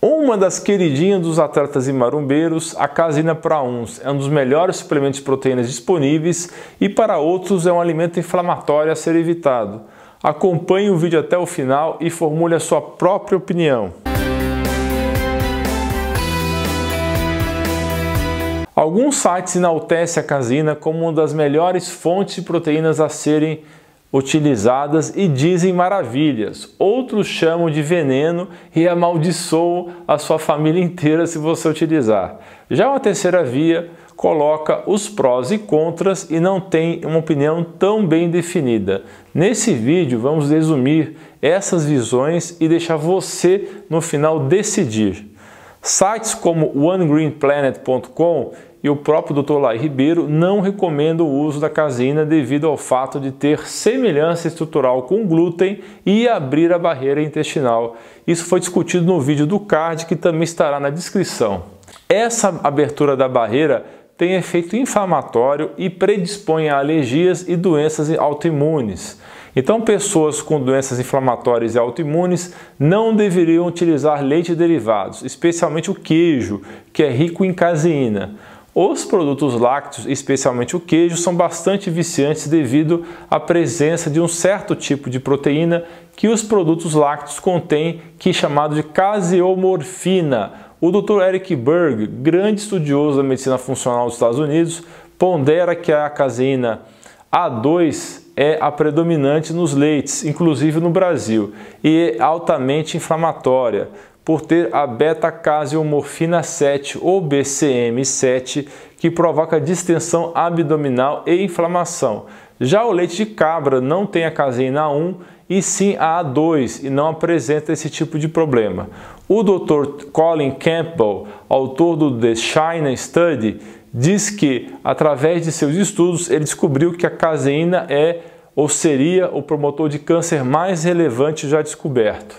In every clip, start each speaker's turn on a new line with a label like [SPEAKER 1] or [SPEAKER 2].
[SPEAKER 1] Uma das queridinhas dos atletas e marumbeiros, a casina para uns é um dos melhores suplementos de proteínas disponíveis e para outros é um alimento inflamatório a ser evitado. Acompanhe o vídeo até o final e formule a sua própria opinião. Alguns sites enaltecem a casina como uma das melhores fontes de proteínas a serem utilizadas e dizem maravilhas. Outros chamam de veneno e amaldiçoam a sua família inteira se você utilizar. Já uma terceira via coloca os prós e contras e não tem uma opinião tão bem definida. Nesse vídeo vamos resumir essas visões e deixar você no final decidir. Sites como onegreenplanet.com e o próprio Dr. Lai Ribeiro não recomendam o uso da caseína devido ao fato de ter semelhança estrutural com glúten e abrir a barreira intestinal. Isso foi discutido no vídeo do card que também estará na descrição. Essa abertura da barreira tem efeito inflamatório e predispõe a alergias e doenças autoimunes. Então, pessoas com doenças inflamatórias e autoimunes não deveriam utilizar leite e derivados, especialmente o queijo, que é rico em caseína. Os produtos lácteos, especialmente o queijo, são bastante viciantes devido à presença de um certo tipo de proteína que os produtos lácteos contêm, que é chamado de caseomorfina. O Dr. Eric Berg, grande estudioso da medicina funcional dos Estados Unidos, pondera que a caseína A2 é a predominante nos leites, inclusive no Brasil, e é altamente inflamatória por ter a beta-caseomorfina 7 ou BCM7, que provoca distensão abdominal e inflamação. Já o leite de cabra não tem a caseína 1 e sim a A2 e não apresenta esse tipo de problema. O Dr. Colin Campbell, autor do The China Study, diz que, através de seus estudos, ele descobriu que a caseína é ou seria o promotor de câncer mais relevante já descoberto.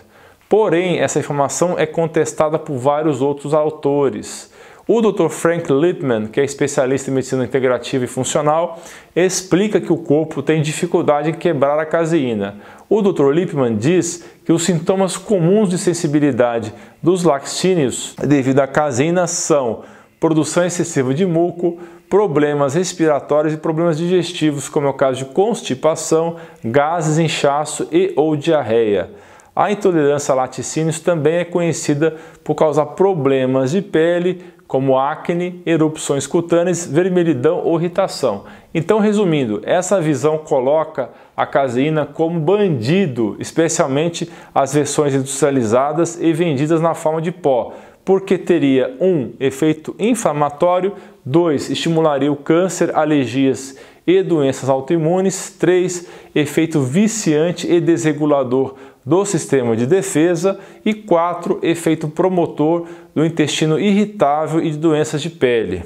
[SPEAKER 1] Porém, essa informação é contestada por vários outros autores. O Dr. Frank Lippmann, que é especialista em medicina integrativa e funcional, explica que o corpo tem dificuldade em quebrar a caseína, o Dr. Lippmann diz que os sintomas comuns de sensibilidade dos lactíneos devido à caseína são produção excessiva de muco, problemas respiratórios e problemas digestivos, como é o caso de constipação, gases, inchaço e ou diarreia. A intolerância a laticínios também é conhecida por causar problemas de pele, como acne, erupções cutâneas, vermelhidão ou irritação. Então, resumindo, essa visão coloca a caseína como bandido, especialmente as versões industrializadas e vendidas na forma de pó, porque teria um efeito inflamatório, dois estimularia o câncer, alergias e doenças autoimunes, três efeito viciante e desregulador do sistema de defesa e 4. efeito promotor do intestino irritável e de doenças de pele.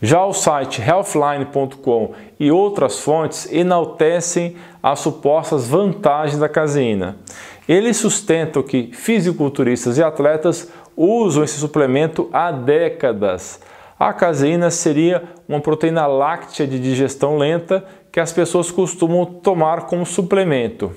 [SPEAKER 1] Já o site healthline.com e outras fontes enaltecem as supostas vantagens da caseína. Eles sustentam que fisiculturistas e atletas usam esse suplemento há décadas. A caseína seria uma proteína láctea de digestão lenta que as pessoas costumam tomar como suplemento.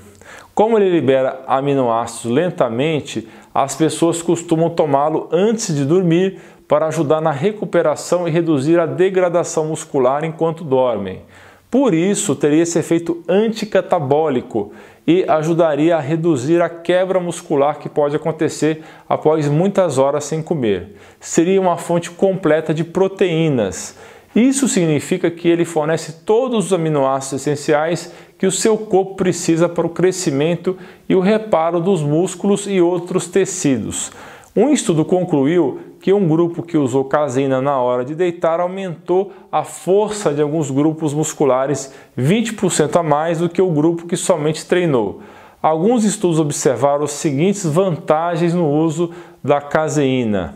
[SPEAKER 1] Como ele libera aminoácidos lentamente, as pessoas costumam tomá-lo antes de dormir para ajudar na recuperação e reduzir a degradação muscular enquanto dormem. Por isso, teria esse efeito anticatabólico e ajudaria a reduzir a quebra muscular que pode acontecer após muitas horas sem comer. Seria uma fonte completa de proteínas isso significa que ele fornece todos os aminoácidos essenciais que o seu corpo precisa para o crescimento e o reparo dos músculos e outros tecidos. Um estudo concluiu que um grupo que usou caseína na hora de deitar aumentou a força de alguns grupos musculares 20% a mais do que o grupo que somente treinou. Alguns estudos observaram as seguintes vantagens no uso da caseína: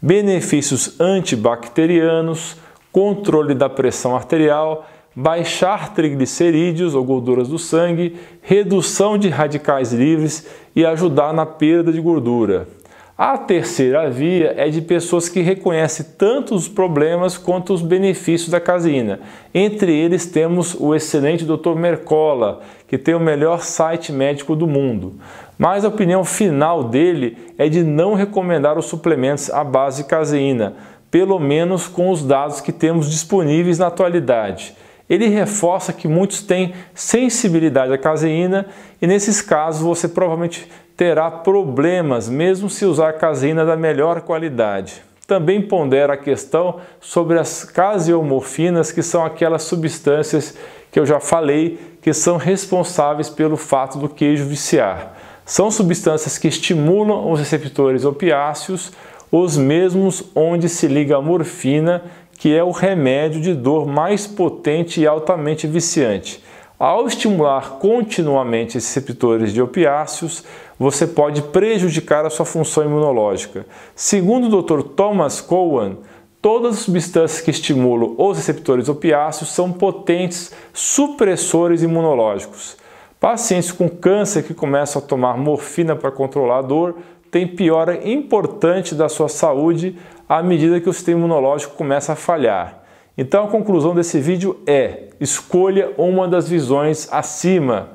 [SPEAKER 1] benefícios antibacterianos, controle da pressão arterial, baixar triglicerídeos ou gorduras do sangue, redução de radicais livres e ajudar na perda de gordura. A terceira via é de pessoas que reconhecem tanto os problemas quanto os benefícios da caseína. Entre eles temos o excelente Dr. Mercola, que tem o melhor site médico do mundo. Mas a opinião final dele é de não recomendar os suplementos à base de caseína, pelo menos com os dados que temos disponíveis na atualidade. Ele reforça que muitos têm sensibilidade à caseína e, nesses casos, você provavelmente terá problemas, mesmo se usar caseína da melhor qualidade. Também pondera a questão sobre as caseomorfinas, que são aquelas substâncias que eu já falei que são responsáveis pelo fato do queijo viciar. São substâncias que estimulam os receptores opiáceos, os mesmos onde se liga a morfina, que é o remédio de dor mais potente e altamente viciante. Ao estimular continuamente esses receptores de opiáceos, você pode prejudicar a sua função imunológica. Segundo o Dr. Thomas Cowan, todas as substâncias que estimulam os receptores opiáceos são potentes supressores imunológicos. Pacientes com câncer que começam a tomar morfina para controlar a dor tem piora importante da sua saúde à medida que o sistema imunológico começa a falhar. Então a conclusão desse vídeo é: escolha uma das visões acima.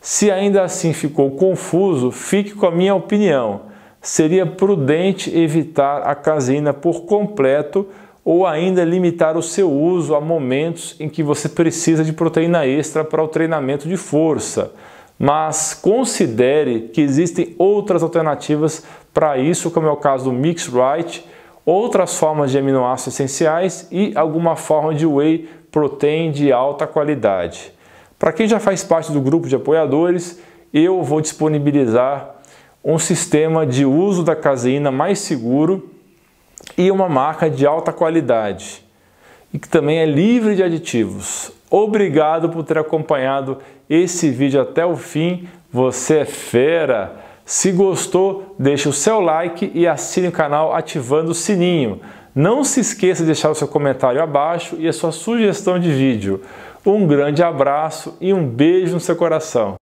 [SPEAKER 1] Se ainda assim ficou confuso, fique com a minha opinião. Seria prudente evitar a caseína por completo ou ainda limitar o seu uso a momentos em que você precisa de proteína extra para o treinamento de força mas considere que existem outras alternativas para isso, como é o caso do Mix Right, outras formas de aminoácidos essenciais e alguma forma de whey protein de alta qualidade. Para quem já faz parte do grupo de apoiadores, eu vou disponibilizar um sistema de uso da caseína mais seguro e uma marca de alta qualidade e que também é livre de aditivos. Obrigado por ter acompanhado esse vídeo até o fim. Você é fera! Se gostou, deixe o seu like e assine o canal ativando o sininho. Não se esqueça de deixar o seu comentário abaixo e a sua sugestão de vídeo. Um grande abraço e um beijo no seu coração.